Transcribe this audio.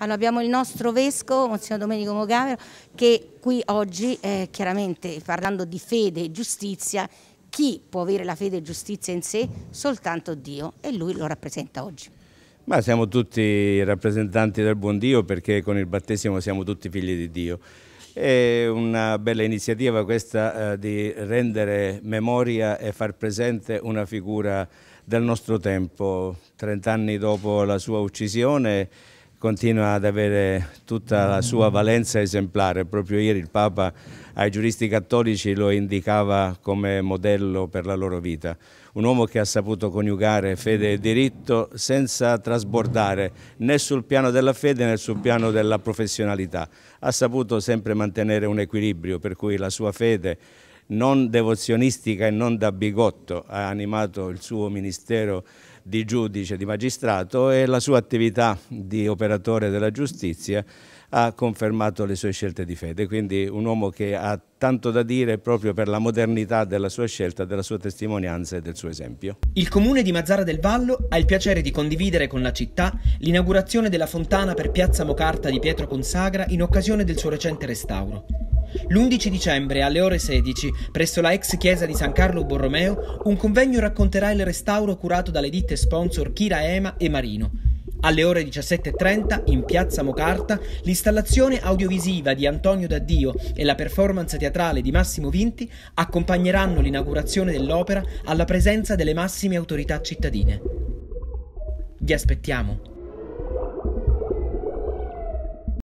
Allora abbiamo il nostro vescovo, Monsignor Domenico Mogavero, che qui oggi, eh, chiaramente parlando di fede e giustizia, chi può avere la fede e giustizia in sé? Soltanto Dio e lui lo rappresenta oggi. Ma siamo tutti rappresentanti del buon Dio perché con il battesimo siamo tutti figli di Dio. È una bella iniziativa questa eh, di rendere memoria e far presente una figura del nostro tempo, trent'anni dopo la sua uccisione continua ad avere tutta la sua valenza esemplare. Proprio ieri il Papa ai giuristi cattolici lo indicava come modello per la loro vita. Un uomo che ha saputo coniugare fede e diritto senza trasbordare né sul piano della fede né sul piano della professionalità. Ha saputo sempre mantenere un equilibrio per cui la sua fede non devozionistica e non da bigotto ha animato il suo ministero di giudice, di magistrato e la sua attività di operatore della giustizia ha confermato le sue scelte di fede, quindi un uomo che ha tanto da dire proprio per la modernità della sua scelta, della sua testimonianza e del suo esempio. Il comune di Mazzara del Vallo ha il piacere di condividere con la città l'inaugurazione della fontana per Piazza Mocarta di Pietro Consagra in occasione del suo recente restauro. L'11 dicembre alle ore 16, presso la ex chiesa di San Carlo Borromeo, un convegno racconterà il restauro curato dalle ditte sponsor Kira Ema e Marino. Alle ore 17.30, in piazza Mocarta, l'installazione audiovisiva di Antonio D'Addio e la performance teatrale di Massimo Vinti accompagneranno l'inaugurazione dell'opera alla presenza delle massime autorità cittadine. Vi aspettiamo!